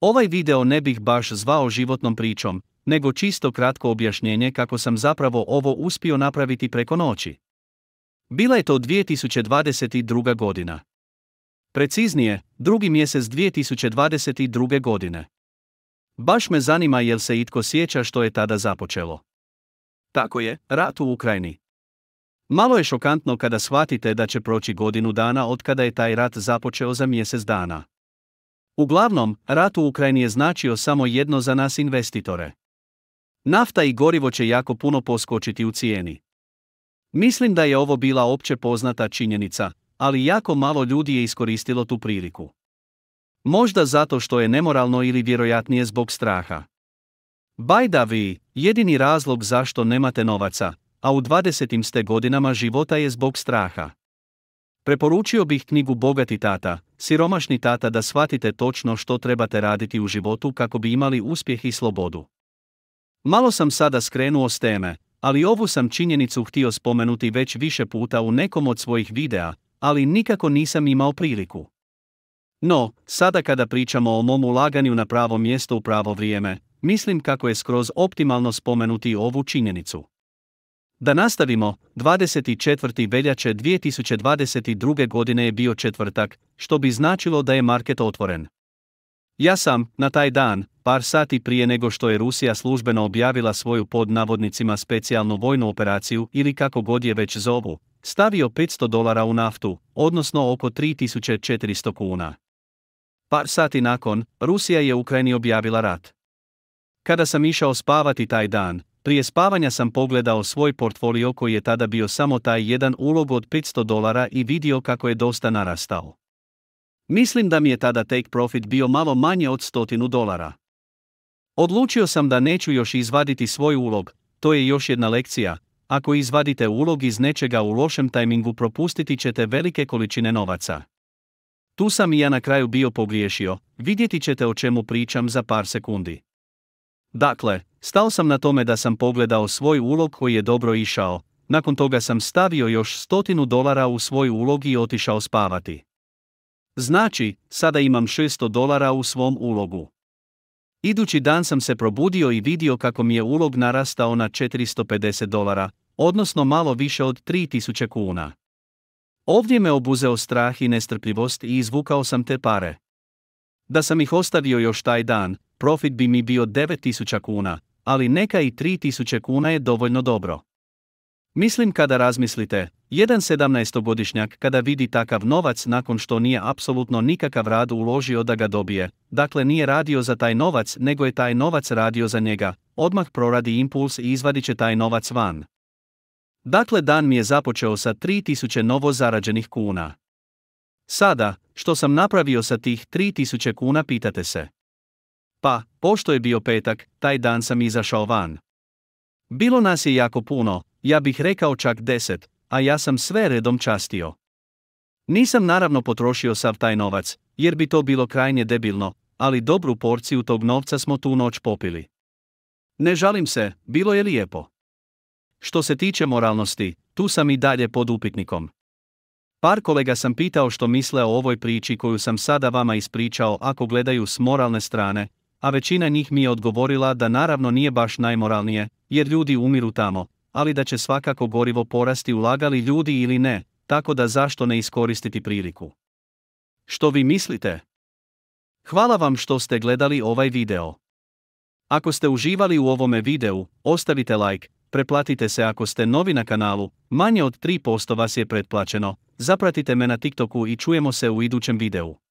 Ovaj video ne bih baš zvao životnom pričom, nego čisto kratko objašnjenje kako sam zapravo ovo uspio napraviti preko noći. Bila je to 2022. godina. Preciznije, drugi mjesec 2022. godine. Baš me zanima jel se itko sjeća što je tada započelo. Tako je, rat u Ukrajini. Malo je šokantno kada shvatite da će proći godinu dana od kada je taj rat započeo za mjesec dana. Uglavnom, rat u Ukrajini je značio samo jedno za nas investitore. Nafta i gorivo će jako puno poskočiti u cijeni. Mislim da je ovo bila opće poznata činjenica, ali jako malo ljudi je iskoristilo tu priliku. Možda zato što je nemoralno ili vjerojatnije zbog straha. Bajda vi, jedini razlog zašto nemate novaca, a u 20. ste godinama života je zbog straha. Preporučio bih knjigu Bogati tata, siromašni tata da shvatite točno što trebate raditi u životu kako bi imali uspjeh i slobodu. Malo sam sada skrenuo s teme, ali ovu sam činjenicu htio spomenuti već više puta u nekom od svojih videa, ali nikako nisam imao priliku. No, sada kada pričamo o mom ulaganju na pravo mjesto u pravo vrijeme, mislim kako je skroz optimalno spomenuti ovu činjenicu. Da nastavimo, 24. veljače 2022. godine je bio četvrtak, što bi značilo da je market otvoren. Ja sam, na taj dan, par sati prije nego što je Rusija službeno objavila svoju pod navodnicima specijalnu vojnu operaciju ili kako god je već zovu, stavio 500 dolara u naftu, odnosno oko 3400 kuna. Par sati nakon, Rusija je Ukrajini objavila rat. Kada sam išao spavati taj dan, prije spavanja sam pogledao svoj portfolio koji je tada bio samo taj jedan ulog od 500 dolara i vidio kako je dosta narastao. Mislim da mi je tada take profit bio malo manje od 100 dolara. Odlučio sam da neću još izvaditi svoj ulog, to je još jedna lekcija, ako izvadite ulog iz nečega u lošem tajmingu propustiti ćete velike količine novaca. Tu sam i ja na kraju bio pogriješio, vidjeti ćete o čemu pričam za par sekundi. Dakle, stao sam na tome da sam pogledao svoj ulog koji je dobro išao, nakon toga sam stavio još stotinu dolara u svoj ulog i otišao spavati. Znači, sada imam 600 dolara u svom ulogu. Idući dan sam se probudio i vidio kako mi je ulog narastao na 450 dolara, odnosno malo više od 3000 kuna. Ovdje me obuzeo strah i nestrpljivost i izvukao sam te pare. Da sam ih ostavio još taj dan, profit bi mi bio 9000 kuna, ali neka i 3000 kuna je dovoljno dobro. Mislim kada razmislite, jedan 17-godišnjak kada vidi takav novac nakon što nije apsolutno nikakav rad uložio da ga dobije, dakle nije radio za taj novac nego je taj novac radio za njega, odmah proradi impuls i izvadit će taj novac van. Dakle dan mi je započeo sa 3000 novo zarađenih kuna. Sada, što sam napravio sa tih 3000 kuna pitate se. Pa, pošto je bio petak, taj dan sam izašao van. Bilo nas je jako puno, ja bih rekao čak deset, a ja sam sve redom častio. Nisam naravno potrošio sav taj novac, jer bi to bilo krajnje debilno, ali dobru porciju tog novca smo tu noć popili. Ne žalim se, bilo je lijepo. Što se tiče moralnosti, tu sam i dalje pod upitnikom. Par kolega sam pitao što misle o ovoj priči koju sam sada vama ispričao ako gledaju s moralne strane, a većina njih mi je odgovorila da naravno nije baš najmoralnije, jer ljudi umiru tamo, ali da će svakako gorivo porasti ulagali ljudi ili ne, tako da zašto ne iskoristiti priliku. Što vi mislite? Hvala vam što ste gledali ovaj video. Ako ste uživali u ovome videu, ostavite like, preplatite se ako ste novi na kanalu, manje od 3% vas je pretplaćeno, zapratite me na TikToku i čujemo se u idućem videu.